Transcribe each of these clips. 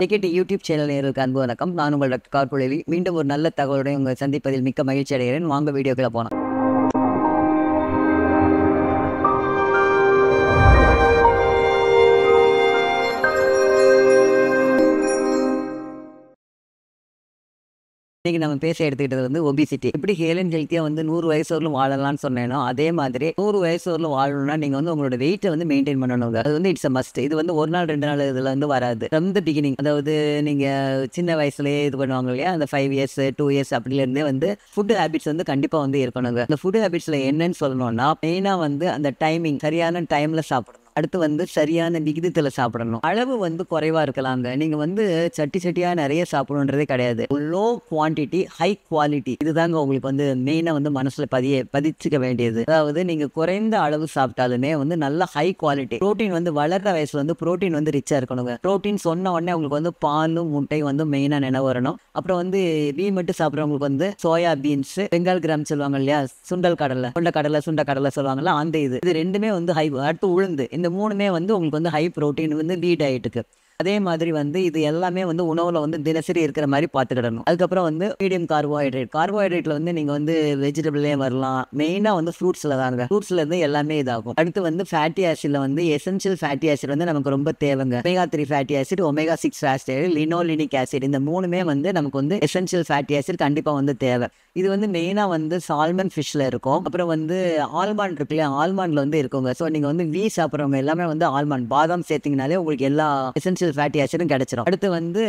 ticket YouTube channel நேர்களுக்கு அன்பு வணக்கம் நான் உங்கள் கார்புழவி மீண்டும் ஒரு நல்ல தகவலுடன் உங்கள் சந்திப்பதில் மிக்க மகிழ்ச்சி அடைகிறேன் வாங்க வீடியோக்களை போனோம் இன்றைக்கி நம்ம பேச எடுத்துக்கிட்டது வந்து ஒபிசிட்டி எப்படி ஹேலன் ஹெல்த்தியாக வந்து நூறு வயசு வரலும் வாழலாம்னு சொன்னேனோ அதே மாதிரி நூறு வயசு வரலும் வாழணும்னா நீங்கள் வந்து உங்களோட வெயிட்டை வந்து மெயின்டைன் பண்ணணுங்க அது வந்து இட்ஸ் அ மஸ்ட் இது வந்து ஒரு நாள் ரெண்டு நாள் இதுல வந்து வராது ஃப்ரம் த பிகினிங் அதாவது நீங்கள் சின்ன வயசுலேயே இது பண்ணுவாங்க இல்லையா அந்த ஃபைவ் இயர்ஸ் டூ இயர்ஸ் அப்படிலேருந்தே வந்து ஃபுட் ஹேபிட்ஸ் வந்து கண்டிப்பாக வந்து இருக்கணுங்க அந்த ஃபுட் ஹேபிட்ஸில் என்னன்னு சொல்லணும்னா மெயினாக வந்து அந்த டைமிங் சரியான டைமில் சாப்பிடணும் அடுத்து வந்து சரியான விகிதத்தில் சாப்பிடணும் அளவு வந்து குறைவாக இருக்கலாங்க நீங்கள் வந்து சட்டி சட்டியாக நிறைய சாப்பிடணுன்றதே கிடையாது லோ குவான்டிட்டி ஹை குவாலிட்டி இதுதாங்க உங்களுக்கு வந்து மெயினாக வந்து மனசில் பதிய பதிச்சுக்க வேண்டியது அதாவது நீங்கள் குறைந்த அளவு சாப்பிட்டாலுமே வந்து நல்ல ஹை குவாலிட்டி ப்ரோட்டீன் வந்து வளர்ற வயசில் வந்து ப்ரோட்டீன் வந்து ரிச்சாக இருக்கணுங்க ப்ரோட்டீன் சொன்ன உடனே உங்களுக்கு வந்து பாலும் முட்டையும் வந்து மெயினாக நினைவு வரணும் அப்புறம் வந்து பீ மட்டும் சாப்பிட்றவங்களுக்கு வந்து சோயா பீன்ஸ் பெங்கால் கிராம் சொல்லுவாங்க இல்லையா சுண்டல் கடலை கொண்ட கடலை சொல்லுவாங்களா கடலை சொல்லுவாங்கல்ல அந்த இது இது ரெண்டுமே வந்து ஹை அடுத்து உளுந்து இந்த மூணுமே வந்து உங்களுக்கு வந்து ஹை ப்ரோட்டீன் வந்து லீட் ஆகிட்டுக்கு அதே மாதிரி வந்து இது எல்லாமே வந்து உணவில் வந்து தினசரி இருக்கிற மாதிரி பார்த்துக்கிடணும் அதுக்கப்புறம் வந்து மீடியம் கார்போஹைட்ரேட் கார்போஹைட்ரேட்ல வந்து நீங்கள் வந்து வெஜிடபிள்லேயே வரலாம் மெயினாக வந்து ஃப்ரூட்ஸில் தாங்க ஃப்ரூட்ஸ்ல இருந்து எல்லாமே இதாகும் அடுத்து வந்து ஃபேட்டி ஆசிடில் வந்து எசென்ஷியல் ஃபேட்டி ஆசிட் வந்து நமக்கு ரொம்ப தேவைங்க omega three fatty acid omega six fatty acid linolenic acid இந்த மூணுமே வந்து நமக்கு வந்து எசென்ஷியல் ஃபேட்டி ஆசிட் கண்டிப்பாக வந்து தேவை இது வந்து மெயினாக வந்து சால்மன் ஃபிஷ்ஷில் இருக்கும் அப்புறம் வந்து இருக்கு இல்லையா ஆல்மாண்டில் வந்து இருக்குங்க ஸோ நீங்கள் வந்து வீ சாப்பிட்றவங்க எல்லாமே வந்து ஆல்மான் பாதாம் சேர்த்திங்கனாலே உங்களுக்கு எல்லா எசென்ஷியல் ஃபேட்டி ஆசிடும் கிடைச்சிடும் அடுத்து வந்து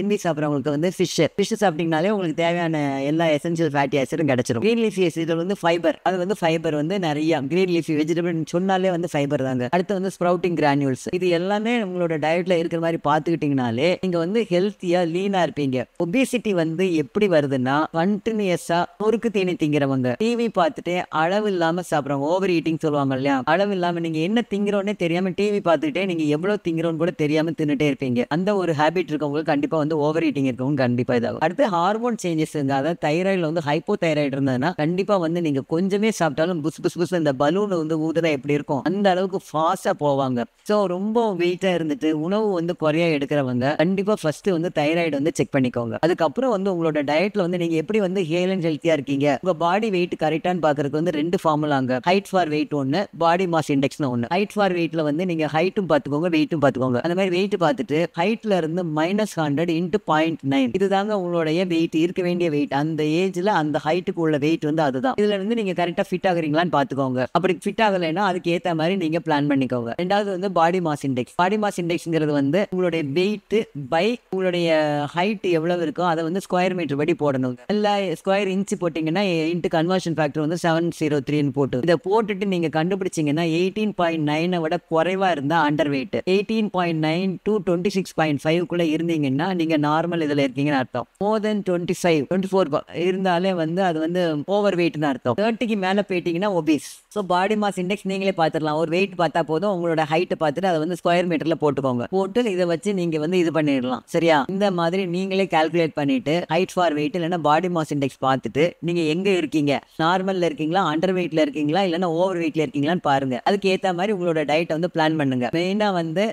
எண்ணி சாப்பிட்றவங்களுக்கு வந்து ஃபிஷ் ஃபிஷ் சாப்பிட்டீங்கனாலே உங்களுக்கு தேவையான எல்லா எசென்சியல் ஃபேட்டி ஆசிடும் கிடைச்சிடும் கிரீன் லீஃபி ஆசிட் வந்து ஃபைபர் அது வந்து ஃபைபர் வந்து நிறைய கிரீன் லீஃபி வெஜிடபிள் சொன்னாலே வந்து ஃபைபர் தாங்க அடுத்து வந்து ஸ்ப்ரவுட்டிங் கிரானியூல்ஸ் இது எல்லாமே உங்களோட டயட்ல இருக்கிற மாதிரி பார்த்துக்கிட்டிங்கனாலே நீங்க வந்து ஹெல்த்தியா லீனா இருப்பீங்க ஒபிசிட்டி வந்து எப்படி வருதுன்னா கண்டினியூஸா நொறுக்கு தீனி திங்கிறவங்க டிவி பார்த்துட்டு அளவு இல்லாம சாப்பிடுறவங்க ஓவர் ஈட்டிங் சொல்லுவாங்க இல்லையா அளவு இல்லாம நீங்க என்ன திங்கிறோன்னே தெரியாம டிவி பார்த்துக்கிட்டே நீங்க எவ்வளவு திங்கிறோன்னு கூட தெரியாம தின்னுட்டு சாப்பிட்டுட்டே இருப்பீங்க அந்த ஒரு ஹேபிட் இருக்கவங்களுக்கு கண்டிப்பா வந்து ஓவர் ஈட்டிங் இருக்கவங்க கண்டிப்பா இதாகும் அடுத்து ஹார்மோன் சேஞ்சஸ் அதாவது தைராய்டில் வந்து ஹைப்போ தைராய்டு இருந்ததுன்னா கண்டிப்பா வந்து நீங்க கொஞ்சமே சாப்பிட்டாலும் புஸ் புஸ் புஸ் இந்த பலூன் வந்து ஊதுனா எப்படி இருக்கும் அந்த அளவுக்கு ஃபாஸ்டா போவாங்க ஸோ ரொம்ப வெயிட்டா இருந்துட்டு உணவு வந்து குறையா எடுக்கிறவங்க கண்டிப்பா ஃபர்ஸ்ட் வந்து தைராய்டு வந்து செக் பண்ணிக்கோங்க அதுக்கப்புறம் வந்து உங்களோட டயட்ல வந்து நீங்க எப்படி வந்து ஹேல் அண்ட் ஹெல்த்தியா இருக்கீங்க உங்க பாடி வெயிட் கரெக்டான்னு பாக்குறதுக்கு வந்து ரெண்டு ஃபார்முலாங்க ஹைட் ஃபார் வெயிட் ஒன்னு பாடி மாஸ் இண்டெக்ஸ் ஒன்னு ஹைட் ஃபார் வெயிட்ல வந்து நீங்க ஹைட்டும் பாத்துக்கோங்க வெயிட்டும் பாத்துக்கோங்க அந்த மாதிரி வெயிட் பார்த்துட்டு ஹைட்ல இருந்து minus hundred into point nine இதுதாங்க உங்களுடைய வெயிட் இருக்க வேண்டிய வெயிட் அந்த ஏஜ்ல அந்த ஹைட்டுக்கு உள்ள வெயிட் வந்து அதுதான் இதுல இருந்து நீங்க கரெக்டா ஃபிட் ஆகுறீங்களான்னு பாத்துக்கோங்க அப்படி ஃபிட் ஆகலைன்னா அதுக்கு ஏத்த மாதிரி நீங்க பிளான் பண்ணிக்கோங்க ரெண்டாவது வந்து body mass index body mass இண்டெக்ஸ்ங்கிறது வந்து உங்களுடைய வெயிட் பை உங்களுடைய ஹைட் எவ்வளவு இருக்கோ அதை வந்து ஸ்கொயர் மீட்டர் படி போடணும் எல்லா ஸ்கொயர் இன்ச் போட்டிங்கன்னா இன்ட் கன்வர்ஷன் ஃபேக்டர் வந்து செவன் ஜீரோ த்ரீன்னு போட்டு இதை போட்டுட்டு நீங்கள் கண்டுபிடிச்சிங்கன்னா எயிட்டீன் பாயிண்ட் நைனை விட குறைவா இருந்தால் underweight eighteen point nine to twenty six point ஃபைவ்க்குள்ளே இருந்தீங்கன்னா நீங்கள் நார்மல் இதில் இருக்கீங்கன்னு அர்த்தம் more then twenty five twenty four இருந்தாலே வந்து அது வந்து ஓவர் வெயிட்னு அர்த்தம் தேர்ட்டிக்கு மேலே போயிட்டீங்கன்னா obese so body mass index நீங்களே பார்த்துடலாம் ஒரு வெயிட் பார்த்தா போதும் உங்களோட ஹைட்டை பார்த்துட்டு அதை வந்து ஸ்கொயர் மீட்டரில் போட்டுக்கோங்க போட்டு இதை வச்சு நீங்கள் வந்து இது பண்ணிடலாம் சரியா இந்த மாதிரி நீங்களே கால்குலேட் பண்ணிட்டு ஹைட் ஃபார் வெயிட் இல்லைன்னா பாடி மாஸ் இண்டெக்ஸ் பார்த்துட்டு நீங்கள் எங்கே இருக்கீங்க நார்மலில் இருக்கீங்களா அண்டர் வெயிட்டில் இருக்கீங்களா இல்லைன்னா ஓவர் வெயிட்டில் இருக்கீங்களான்னு பாருங்க அதுக்கு ஏற்ற மாதிரி உங்களோட டயட்டை வந்து பிளான் பண்ணுங்க மெயினாக வந்து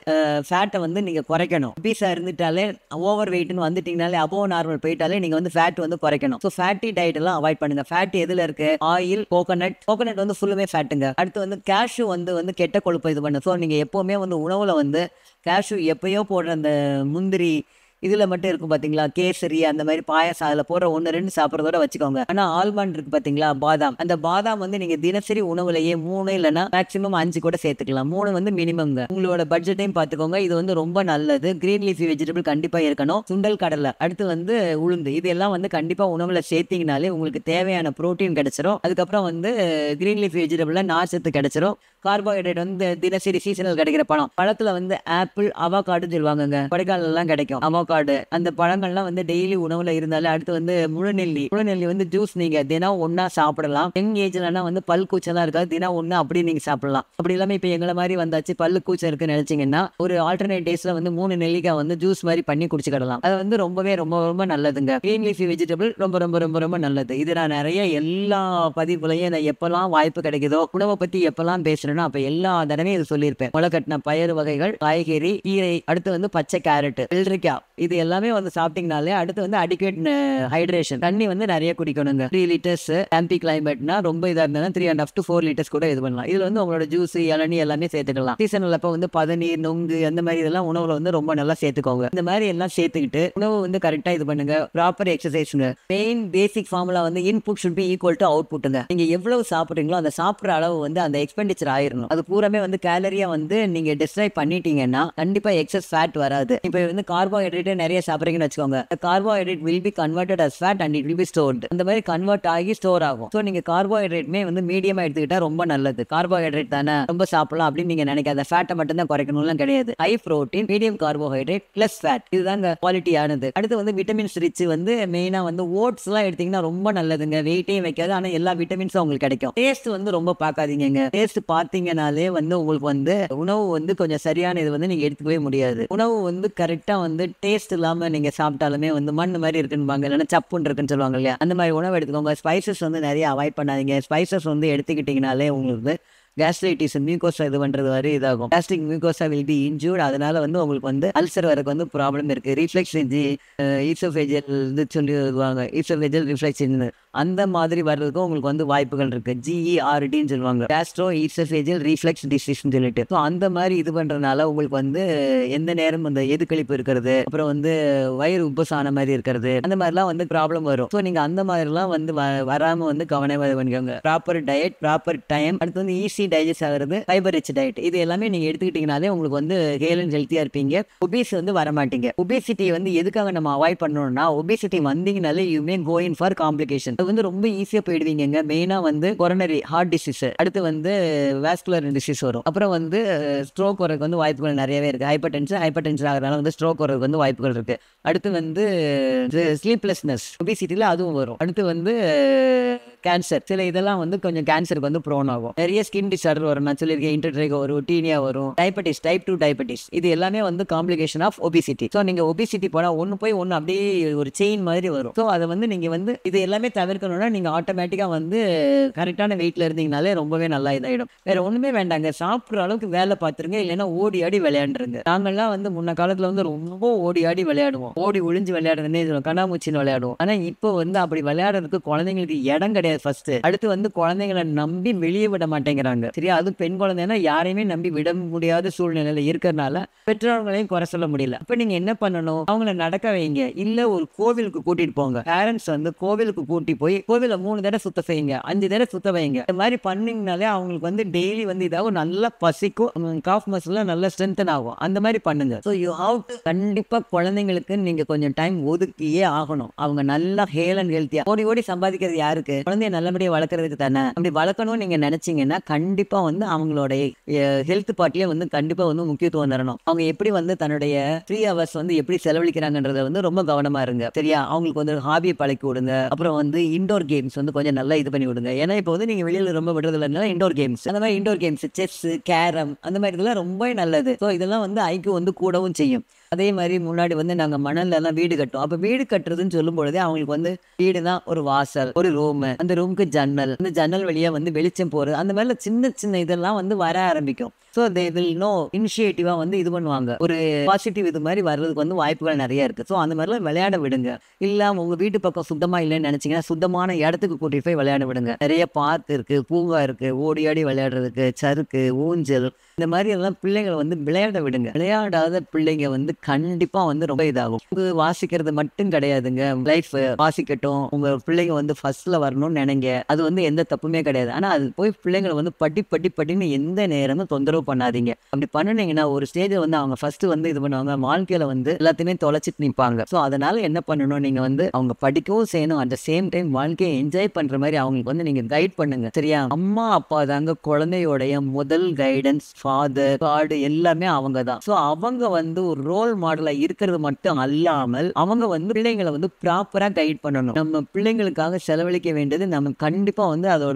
ஃபேட்டை வந்து நீங்கள் குறைக்கணும் பீஸாக இருந்துட்டாலே ஓவர் வெயிட்னு வந்துட்டீங்கனாலே அபோவ் நார்மல் போயிட்டாலே நீங்கள் வந்து ஃபேட் வந்து குறைக்கணும் ஸோ ஃபேட்டி டயட் எல்லாம் அவாய்ட் பண்ணுங்க ஃபேட் எதில் இருக்கு ஆயில் கோகனட் கோகனட் வந்து ஃபுல்லுமே ஃபேட்டுங்க அடுத்து வந்து கேஷ்யூ வந்து வந்து கெட்ட கொழுப்பு இது பண்ணு ஸோ நீங்கள் எப்போவுமே வந்து உணவில் வந்து கேஷ்யூ எப்பயோ போடுற அந்த முந்திரி இதில் மட்டும் இருக்கும் பார்த்தீங்களா கேசரி அந்த மாதிரி பாயசம் அதில் போடுற ஒன்று ரெண்டு சாப்பிட்றதோட வச்சுக்கோங்க ஆனால் ஆல்மண்ட் இருக்கு பார்த்தீங்களா பாதாம் அந்த பாதாம் வந்து நீங்கள் தினசரி உணவுலையே மூணு இல்லைனா மேக்ஸிமம் அஞ்சு கூட சேர்த்துக்கலாம் மூணு வந்து மினிமம்ங்க உங்களோட பட்ஜெட்டையும் பார்த்துக்கோங்க இது வந்து ரொம்ப நல்லது கிரீன் லீஃபி வெஜிடபிள் கண்டிப்பாக இருக்கணும் சுண்டல் கடலை அடுத்து வந்து உளுந்து இதெல்லாம் வந்து கண்டிப்பாக உணவில் சேர்த்திங்கனாலே உங்களுக்கு தேவையான ப்ரோட்டீன் கிடைச்சிரும் அதுக்கப்புறம் வந்து கிரீன் லீஃபி வெஜிடபிளில் நார்ச்சத்து கிடைச்சிரும் கார்போஹைட்ரேட் வந்து தினசரி சீசனல் கிடைக்கிற பழம் பழத்தில் வந்து ஆப்பிள் அவாக்காடுன்னு சொல்லுவாங்கங்க எல்லாம் கிடைக்கும் அவாக்கா சாப்பாடு அந்த பழங்கள்லாம் வந்து டெய்லி உணவுல இருந்தாலும் அடுத்து வந்து முழுநெல்லி முழுநெல்லி வந்து ஜூஸ் நீங்க தினம் ஒன்னா சாப்பிடலாம் யங் ஏஜ்லலாம் வந்து பல் கூச்சலாம் இருக்காது தினம் ஒன்னா அப்படி நீங்க சாப்பிடலாம் அப்படி இல்லாம இப்ப எங்களை மாதிரி வந்தாச்சு பல்லு கூச்சம் இருக்குன்னு நினைச்சீங்கன்னா ஒரு ஆல்டர்னேட் டேஸ்ல வந்து மூணு நெல்லிக்காய் வந்து ஜூஸ் மாதிரி பண்ணி குடிச்சுக்கிடலாம் அது வந்து ரொம்பவே ரொம்ப ரொம்ப நல்லதுங்க கிரீன் லீஃபி வெஜிடபிள் ரொம்ப ரொம்ப ரொம்ப ரொம்ப நல்லது இது நான் நிறைய எல்லா பதிவுலையும் நான் எப்பெல்லாம் வாய்ப்பு கிடைக்குதோ உணவை பத்தி எப்பெல்லாம் பேசுறேனோ அப்ப எல்லா தடவையும் இது சொல்லியிருப்பேன் முளைக்கட்டின பயறு வகைகள் காய்கறி கீரை அடுத்து வந்து பச்சை கேரட் வெள்ளரிக்காய் இது எல்லாமே வந்து சாப்பிட்டீங்கனாலே அடுத்து வந்து அடிக்கடி ஹைட்ரேஷன் தண்ணி வந்து நிறைய குடிக்கணுங்க த்ரீ லிட்டர்ஸ் ஆம்பி கிளைமேட்னா ரொம்ப இதாக இருந்தாலும் three and half to four litres கூட இது பண்ணலாம் இதில் வந்து உங்களோட ஜூஸ் இளநி எல்லாமே சேர்த்துக்கலாம் சீசனில் அப்போ வந்து பதநீர் நொங்கு அந்த மாதிரி இதெல்லாம் உணவுல வந்து ரொம்ப நல்லா சேர்த்துக்கோங்க இந்த மாதிரி எல்லாம் சேர்த்துக்கிட்டு உணவு வந்து கரெக்டாக இது பண்ணுங்க proper exercise main basic formula வந்து input should be equal to அவுட்புட்டுங்க நீங்க எவ்வளவு சாப்பிட்றீங்களோ அந்த சாப்பிட்ற அளவு வந்து அந்த எக்ஸ்பெண்டிச்சர் ஆயிரணும் அது பூராமே வந்து கேலரியா வந்து நீங்க டிஸ்ட்ரைப் பண்ணிட்டீங்கன்னா கண்டிப்பா எக்ஸஸ் ஃபேட் வராது இப்போ வந்து கார்போஹைட்ரேட் கார்போஹைட்ரேட் நிறைய சாப்பிட்றீங்கன்னு வச்சுக்கோங்க carbohydrate will be converted as fat and it will be stored அந்த மாதிரி கன்வெர்ட் ஆகி ஸ்டோர் ஆகும் ஸோ நீங்கள் கார்போஹைட்ரேட்மே வந்து மீடியமாக எடுத்துக்கிட்டால் ரொம்ப நல்லது கார்போஹைட்ரேட் தானே ரொம்ப சாப்பிடலாம் அப்படின்னு நீங்கள் நினைக்காத ஃபேட்டை மட்டும் தான் குறைக்கணும்லாம் கிடையாது high protein medium carbohydrate plus fat இதுதாங்க குவாலிட்டியானது அடுத்து வந்து விட்டமின்ஸ் ரிச் வந்து மெயினாக வந்து ஓட்ஸ்லாம் எடுத்தீங்கன்னா ரொம்ப நல்லதுங்க வெயிட்டையும் வைக்காது ஆனால் எல்லா விட்டமின்ஸும் உங்களுக்கு கிடைக்கும் டேஸ்ட் வந்து ரொம்ப பார்க்காதீங்க டேஸ்ட் பார்த்தீங்கனாலே வந்து உங்களுக்கு வந்து உணவு வந்து கொஞ்சம் சரியான இது வந்து நீங்கள் எடுத்துக்கவே முடியாது உணவு வந்து கரெக்டாக வந்து டேஸ்ட் டேஸ்ட் இல்லாமல் நீங்கள் சாப்பிட்டாலுமே வந்து மண் மாதிரி இருக்குன்னுவாங்க இல்லைன்னா சப்புன்னு இருக்குன்னு சொல்லுவாங்க இல்லையா அந்த மாதிரி உணவு எடுத்துக்கோங்க ஸ்பைசஸ் வந்து நிறைய அவாய்ட் பண்ணாதீங்க ஸ்பைசஸ் வந்து எடுத்துக்கிட்டிங்கனாலே உங்களுக்கு கேஸ்ட்ரைட்டிஸ் மியூகோசா இது பண்ணுறது வரை இதாகும் gastric mucosa will be injured அதனால வந்து உங்களுக்கு வந்து அல்சர் வரக்கு வந்து ப்ராப்ளம் இருக்குது ரிஃப்ளெக்ஸ் செஞ்சு ஈசோஃபேஜல் இது சொல்லி வருவாங்க ஈசோஃபேஜல் ரிஃப்ளெக்ஸ் அந்த மாதிரி வர்றதுக்கும் உங்களுக்கு வந்து வாய்ப்புகள் இருக்கு ஜிஇஆர்டின்னு e சொல்லுவாங்க கேஸ்ட்ரோ ஈசோஃபேஜல் ரிஃப்ளெக்ஸ் டிசீஸ்னு சொல்லிட்டு ஸோ அந்த மாதிரி இது பண்ணுறதுனால உங்களுக்கு வந்து எந்த நேரம் அந்த கழிப்பு இருக்கிறது அப்புறம் வந்து வயிறு உப்பசான மாதிரி இருக்கிறது அந்த மாதிரிலாம் வந்து ப்ராப்ளம் வரும் ஸோ நீங்கள் அந்த மாதிரிலாம் வந்து வராமல் வந்து கவனமாக பண்ணிக்கோங்க ப்ராப்பர் டயட் ப்ராப்பர் டைம் அடுத்து வந்து ஈஸி ஈஸி டைஜஸ்ட் ஆகிறது ஃபைபர் ரிச் டயட் இது எல்லாமே நீங்க எடுத்துக்கிட்டீங்கனாலே உங்களுக்கு வந்து ஹேல் அண்ட் ஹெல்த்தியா இருப்பீங்க ஒபிசி வந்து வர மாட்டீங்க ஒபிசிட்டி வந்து எதுக்காக நம்ம அவாய்ட் பண்ணணும்னா ஒபிசிட்டி வந்தீங்கனாலே you mean going for complication அது வந்து ரொம்ப ஈஸியா போயிடுவீங்க மெயினா வந்து கொரோனரி ஹார்ட் டிசீஸ் அடுத்து வந்து வேஸ்குலர் டிசீஸ் வரும் அப்புறம் வந்து ஸ்ட்ரோக் வரதுக்கு வந்து வாய்ப்புகள் நிறையவே இருக்கு ஹைப்பர் டென்ஷன் ஹைப்பர் டென்ஷன் ஆகிறதுனால வந்து ஸ்ட்ரோக் வரதுக்கு வந்து வாய்ப்புகள் இருக்கு அடுத்து வந்து ஸ்லீப்லெஸ்னஸ் ஒபிசிட்டியில அதுவும் வரும் அடுத்து வந்து கேன்சர் சில இதெல்லாம் வந்து கொஞ்சம் கேன்சருக்கு வந்து ப்ரோன் ஆகும் நிறைய ஸ்கின் டிசார்டர் வரும் நான் சொல்லியிருக்கேன் இன்டர்ட்ரேக் வரும் டீனியா வரும் டைபட்டிஸ் டைப் டூ டைபட்டிஸ் இது எல்லாமே வந்து காம்ப்ளிகேஷன் ஆஃப் ஒபிசிட்டி ஸோ நீங்கள் ஒபிசிட்டி போனால் ஒன்று போய் ஒன்று அப்படியே ஒரு செயின் மாதிரி வரும் ஸோ அதை வந்து நீங்கள் வந்து இது எல்லாமே தவிர்க்கணும்னா நீங்கள் ஆட்டோமேட்டிக்காக வந்து கரெக்டான வெயிட்டில் இருந்தீங்கனாலே ரொம்பவே நல்லா இதாகிடும் வேறு ஒன்றுமே வேண்டாங்க சாப்பிட்ற அளவுக்கு வேலை பார்த்துருங்க இல்லைன்னா ஓடி ஆடி விளையாண்டுருங்க நாங்கள்லாம் வந்து முன்ன காலத்தில் வந்து ரொம்ப ஓடி ஆடி விளையாடுவோம் ஓடி ஒளிஞ்சு விளையாடுறதுன்னே கண்ணாமூச்சின்னு விளையாடுவோம் ஆனால் இப்போ வந்து அப்படி விளையாடுறதுக்கு குழந்தைங்களுக்கு இடம் கிடையாது கிடையாது ஃபர்ஸ்ட் அடுத்து வந்து குழந்தைங்களை நம்பி வெளியே விட மாட்டேங்கிறாங்க சரியா அது பெண் குழந்தைன்னா யாரையுமே நம்பி விட முடியாத சூழ்நிலையில இருக்கிறனால பெற்றோர்களையும் குறை சொல்ல முடியல இப்ப நீங்க என்ன பண்ணணும் அவங்கள நடக்க வைங்க இல்ல ஒரு கோவிலுக்கு கூட்டிட்டு போங்க பேரண்ட்ஸ் வந்து கோவிலுக்கு கூட்டி போய் கோவில மூணு தடவை சுத்த செய்யுங்க அஞ்சு தடவை சுத்த வைங்க இந்த மாதிரி பண்ணீங்கனாலே அவங்களுக்கு வந்து டெய்லி வந்து இதாகும் நல்லா பசிக்கும் காஃப் மசில் நல்லா ஸ்ட்ரென்தன் ஆகும் அந்த மாதிரி பண்ணுங்க ஸோ யூ ஹவ் கண்டிப்பா குழந்தைங்களுக்கு நீங்க கொஞ்சம் டைம் ஒதுக்கியே ஆகணும் அவங்க நல்லா ஹேல் அண்ட் ஹெல்த்தியா ஓடி ஓடி சம்பாதிக்கிறது யாருக்கு குழந்தைய நல்லபடியாக வளர்க்குறதுக்கு தானே அப்படி வளர்க்கணும்னு நீங்கள் நினச்சிங்கன்னா கண்டிப்பாக வந்து அவங்களுடைய ஹெல்த் பார்ட்டியே வந்து கண்டிப்பாக வந்து முக்கியத்துவம் தரணும் அவங்க எப்படி வந்து தன்னுடைய த்ரீ ஹவர்ஸ் வந்து எப்படி செலவழிக்கிறாங்கன்றத வந்து ரொம்ப கவனமாக இருங்க சரியா அவங்களுக்கு வந்து ஹாபியை பழக்கி விடுங்க அப்புறம் வந்து இண்டோர் கேம்ஸ் வந்து கொஞ்சம் நல்லா இது பண்ணி விடுங்க ஏன்னா இப்போ வந்து நீங்கள் வெளியில் ரொம்ப விடுறது இல்லைனால இண்டோர் கேம்ஸ் அந்த மாதிரி இண்டோர் கேம்ஸ் செஸ் கேரம் அந்த மாதிரி இதெல்லாம் ரொம்ப நல்லது ஸோ இதெல்லாம் வந்து ஐக்கு வந்து கூடவும் செய்யும் அதே மாதிரி முன்னாடி வந்து நாங்கள் எல்லாம் வீடு கட்டோம் அப்போ வீடு கட்டுறதுன்னு சொல்லும் பொழுதே அவங்களுக்கு வந்து தான் ஒரு வாசல் ஒரு ரூம் அந்த ரூமுக்கு ஜன்னல் அந்த ஜன்னல் வழியாக வந்து வெளிச்சம் போகிறது அந்த மாதிரி சின்ன சின்ன இதெல்லாம் வந்து வர ஆரம்பிக்கும் ஸோ தே வில் நோ இனிஷியேட்டிவாக வந்து இது பண்ணுவாங்க ஒரு பாசிட்டிவ் இது மாதிரி வர்றதுக்கு வந்து வாய்ப்புகள் நிறைய இருக்குது ஸோ அந்த மாதிரிலாம் விளையாட விடுங்க இல்லை உங்கள் வீட்டு பக்கம் சுத்தமாக இல்லைன்னு நினச்சிங்கன்னா சுத்தமான இடத்துக்கு கூட்டிகிட்டு போய் விளையாட விடுங்க நிறைய பார்க் இருக்குது பூங்கா இருக்குது ஓடி ஆடி விளையாடுறதுக்கு சறுக்கு ஊஞ்சல் இந்த மாதிரி எல்லாம் பிள்ளைங்களை வந்து விளையாட விடுங்க விளையாடாத பிள்ளைங்க வந்து கண்டிப்பாக வந்து ரொம்ப இதாகும் புக்கு வாசிக்கிறது மட்டும் கிடையாதுங்க லைஃப் வாசிக்கட்டும் உங்கள் பிள்ளைங்க வந்து ஃபர்ஸ்ட்டில் வரணும்னு நினைங்க அது வந்து எந்த தப்புமே கிடையாது ஆனால் அது போய் பிள்ளைங்களை வந்து படி படி படின்னு எந்த நேரமும் தொந்தரவு இம்ப்ரூவ் பண்ணாதீங்க அப்படி பண்ணினீங்கன்னா ஒரு ஸ்டேஜ் வந்து அவங்க ஃபர்ஸ்ட் வந்து இது பண்ணுவாங்க வாழ்க்கையில வந்து எல்லாத்தையுமே தொலைச்சிட்டு நிற்பாங்க ஸோ அதனால என்ன பண்ணணும் நீங்க வந்து அவங்க படிக்கவும் செய்யணும் அட் சேம் டைம் வாழ்க்கையை என்ஜாய் பண்ற மாதிரி அவங்களுக்கு வந்து நீங்க கைட் பண்ணுங்க சரியா அம்மா அப்பா தாங்க குழந்தையோடைய முதல் கைடன்ஸ் ஃபாதர் கார்டு எல்லாமே அவங்க தான் ஸோ அவங்க வந்து ஒரு ரோல் மாடலா இருக்கிறது மட்டும் அல்லாமல் அவங்க வந்து பிள்ளைங்களை வந்து ப்ராப்பரா கைட் பண்ணணும் நம்ம பிள்ளைங்களுக்காக செலவழிக்க வேண்டியது நம்ம கண்டிப்பா வந்து அதோட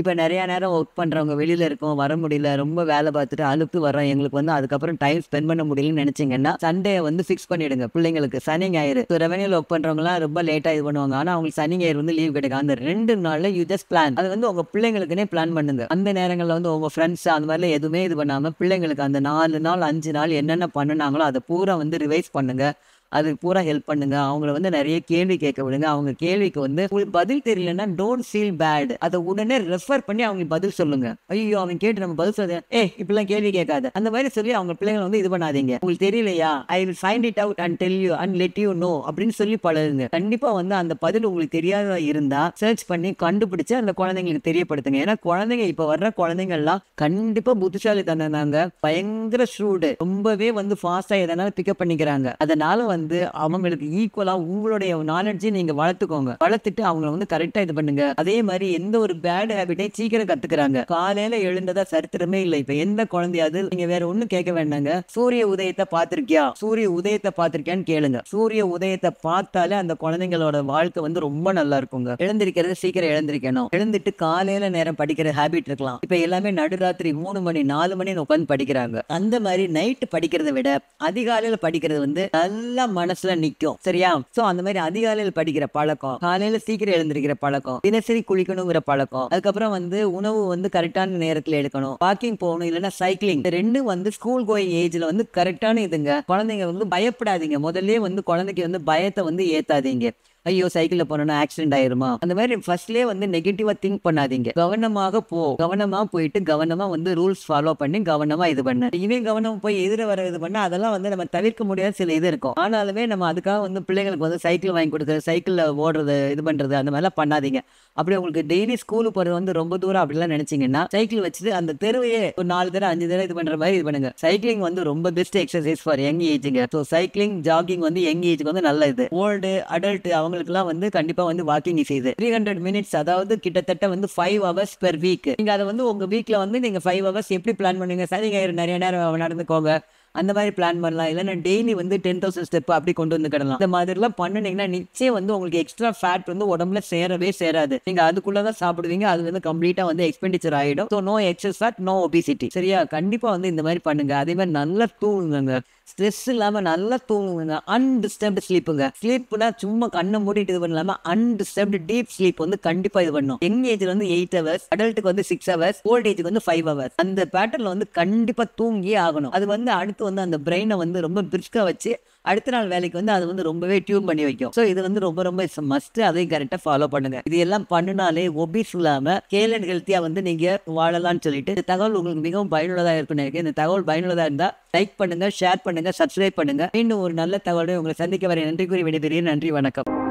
இப்போ நிறைய நேரம் ஒர்க் பண்றவங்க வெளியில இருக்கோம் வர முடியல ரொம்ப வேலை வேலை பார்த்துட்டு அழுத்து வரோம் எங்களுக்கு வந்து அதுக்கப்புறம் டைம் ஸ்பெண்ட் பண்ண முடியலன்னு நினைச்சிங்கன்னா சண்டே வந்து ஃபிக்ஸ் பண்ணிடுங்க பிள்ளைங்களுக்கு சனி ஞாயிறு ரெவன்யூல ஒர்க் பண்ணுறவங்களாம் ரொம்ப லேட்டாக இது பண்ணுவாங்க ஆனால் அவங்களுக்கு சனி ஞாயிறு வந்து லீவ் கிடைக்கும் அந்த ரெண்டு நாளில் யூ ஜஸ்ட் பிளான் அது வந்து உங்கள் பிள்ளைங்களுக்குனே பிளான் பண்ணுங்க அந்த நேரங்களில் வந்து உங்கள் ஃப்ரெண்ட்ஸ் அந்த மாதிரிலாம் எதுவுமே இது பண்ணாமல் பிள்ளைங்களுக்கு அந்த நாலு நாள் அஞ்சு நாள் என்னென்ன பண்ணுனாங்களோ அதை பூரா வந்து ரிவைஸ் பண்ணுங்கள் அது பூரா ஹெல்ப் பண்ணுங்க அவங்கள வந்து நிறைய கேள்வி கேட்க விடுங்க அவங்க கேள்விக்கு வந்து உங்களுக்கு பதில் தெரியலன்னா டோன்ட் ஃபீல் பேட் அதை உடனே ரெஃபர் பண்ணி அவங்க பதில் சொல்லுங்க ஐயோ அவங்க கேட்டு நம்ம பதில் சொல்லுங்க ஏ இப்பெல்லாம் கேள்வி கேட்காது அந்த மாதிரி சொல்லி அவங்க பிள்ளைங்களை வந்து இது பண்ணாதீங்க உங்களுக்கு தெரியலையா I will find it out and tell you and let you know அப்படின்னு சொல்லி பழகுங்க கண்டிப்பா வந்து அந்த பதில் உங்களுக்கு தெரியாத இருந்தா சர்ச் பண்ணி கண்டுபிடிச்சு அந்த குழந்தைங்களுக்கு தெரியப்படுத்துங்க ஏன்னா குழந்தைங்க இப்ப வர்ற குழந்தைங்க எல்லாம் கண்டிப்பா புத்திசாலி தந்தாங்க பயங்கர ஷூடு ரொம்பவே வந்து ஃபாஸ்டா எதனால பிக்கப் பண்ணிக்கிறாங்க அதனால வந்து வந்து அவங்களுக்கு ஈக்குவலா உங்களுடைய நாலேஜை நீங்க வளர்த்துக்கோங்க வளர்த்துட்டு அவங்கள வந்து கரெக்டா இது பண்ணுங்க அதே மாதிரி எந்த ஒரு பேட் ஹேபிட்டையும் சீக்கிரம் கத்துக்கிறாங்க காலையில எழுந்ததா சரித்திரமே இல்லை இப்ப எந்த குழந்தையாவது நீங்க வேற ஒண்ணு கேட்க வேண்டாங்க சூரிய உதயத்தை பாத்திருக்கியா சூரிய உதயத்தை பாத்திருக்கியான்னு கேளுங்க சூரிய உதயத்தை பார்த்தாலே அந்த குழந்தைங்களோட வாழ்க்கை வந்து ரொம்ப நல்லா இருக்குங்க எழுந்திருக்கிறது சீக்கிரம் எழுந்திருக்கணும் எழுந்துட்டு காலையில நேரம் படிக்கிற ஹேபிட் இருக்கலாம் இப்ப எல்லாமே நடுராத்திரி மூணு மணி நாலு மணி உட்காந்து படிக்கிறாங்க அந்த மாதிரி நைட்டு படிக்கிறத விட அதிகாலையில படிக்கிறது வந்து நல்லா மனசுல நிக்கும் சரியா சோ அந்த மாதிரி அதிகாலையில் படிக்கிற பழக்கம் காலையில சீக்கிரம் எழுந்திருக்கிற பழக்கம் தினசரி குளிக்கணுங்கிற பழக்கம் அதுக்கப்புறம் வந்து உணவு வந்து கரெக்டான நேரத்துல எடுக்கணும் வாக்கிங் போகணும் இல்லைன்னா சைக்கிளிங் ரெண்டும் வந்து ஸ்கூல் கோயிங் ஏஜ்ல வந்து கரெக்டான இதுங்க குழந்தைங்க வந்து பயப்படாதீங்க முதல்ல வந்து குழந்தைக்கு வந்து பயத்தை வந்து ஏத்தாதீங்க ஐயோ சைக்கிளில் போனோம்னா ஆக்சிடென்ட் ஆயிருமா அந்த மாதிரி ஃபர்ஸ்ட்லேயே வந்து நெகட்டிவா திங்க் பண்ணாதீங்க கவனமாக போ கவனமாக போயிட்டு கவனமாக வந்து ரூல்ஸ் ஃபாலோ பண்ணி கவனமாக இது பண்ண இவன் கவனம் போய் எதிர வர இது பண்ண அதெல்லாம் வந்து நம்ம தவிர்க்க முடியாத சில இது இருக்கும் ஆனாலுமே நம்ம அதுக்காக வந்து பிள்ளைங்களுக்கு வந்து சைக்கிள் வாங்கி கொடுக்குறது சைக்கிளில் ஓடுறது இது பண்ணுறது அந்த மாதிரிலாம் பண்ணாதீங்க அப்படி உங்களுக்கு டெய்லி ஸ்கூலுக்கு போகிறது வந்து ரொம்ப தூரம் அப்படிலாம் நினச்சிங்கன்னா சைக்கிள் வச்சுட்டு அந்த தெருவையே ஒரு நாலு தடவை அஞ்சு தடவை இது பண்ணுற மாதிரி இது பண்ணுங்க சைக்கிளிங் வந்து ரொம்ப பெஸ்ட் எக்ஸசைஸ் ஃபார் யங் ஏஜுங்க ஸோ சைக்கிளிங் ஜாகிங் வந்து யங் ஏஜுக்கு வந்து நல்லது ஓல்டு அடல்ட் அவங்க அவங்களுக்குலாம் வந்து கண்டிப்பாக வந்து வாக்கிங் செய்யுது த்ரீ ஹண்ட்ரட் மினிட்ஸ் அதாவது கிட்டத்தட்ட வந்து ஃபைவ் ஹவர்ஸ் பெர் வீக் நீங்கள் அதை வந்து உங்கள் வீக்ல வந்து நீங்கள் ஃபைவ் ஹவர்ஸ் எப்படி பிளான் பண்ணுவீங்க நீங்க நிறைய நேரம் நடந்துக்கோங்க அந்த மாதிரி பிளான் பண்ணலாம் இல்லைன்னா டெய்லி வந்து டென் தௌசண்ட் ஸ்டெப் அப்படி கொண்டு வந்து கிடலாம் இந்த மாதிரிலாம் பண்ணினீங்கன்னா நிச்சயம் வந்து உங்களுக்கு எக்ஸ்ட்ரா ஃபேட் வந்து உடம்புல சேரவே சேராது நீங்க அதுக்குள்ளதான் சாப்பிடுவீங்க அது வந்து கம்ப்ளீட்டா வந்து எக்ஸ்பெண்டிச்சர் ஆகிடும் so no excess fat no obesity சரியா கண்டிப்பா வந்து இந்த மாதிரி பண்ணுங்க அதே மாதிரி நல்லா தூங்குங்க ஸ்ட்ரெஸ் இல்லாம நல்லா தூங்குங்க அன்டிஸ்டர்ப்டு ஸ்லீப்புங்க ஸ்லீப்னா சும்மா கண்ணை மூடிட்டு இது பண்ணலாம அன்டிஸ்டர்ப்டு டீப் ஸ்லீப் வந்து கண்டிப்பா இது பண்ணும் யங் ஏஜ்ல வந்து எயிட் ஹவர்ஸ் அடல்ட்டுக்கு வந்து சிக்ஸ் ஹவர்ஸ் ஓல்ட் ஏஜ்க்கு வந்து ஃபைவ் ஹவர்ஸ் அந்த பேட்டர்ல வந்து கண்டிப்பா தூங்கியே ஆகணும் அது வந்து அடுத்து பார்த்து வந்து அந்த பிரெயினை வந்து ரொம்ப பிரிஸ்காக வச்சு அடுத்த நாள் வேலைக்கு வந்து அது வந்து ரொம்பவே டியூன் பண்ணி வைக்கும் ஸோ இது வந்து ரொம்ப ரொம்ப இட்ஸ் மஸ்ட் அதையும் கரெக்டாக ஃபாலோ பண்ணுங்க இது எல்லாம் பண்ணினாலே ஒபீஸ் இல்லாம கேல் அண்ட் ஹெல்த்தியா வந்து நீங்க வாழலாம்னு சொல்லிட்டு இந்த தகவல் உங்களுக்கு மிகவும் பயனுள்ளதாக இருக்கும் எனக்கு இந்த தகவல் பயனுள்ளதாக இருந்தால் லைக் பண்ணுங்க ஷேர் பண்ணுங்க சப்ஸ்கிரைப் பண்ணுங்க இன்னும் ஒரு நல்ல தகவலை உங்களை சந்திக்க வரேன் நன்றி கூறி விடைபெறுகிறேன் நன்றி வணக்கம்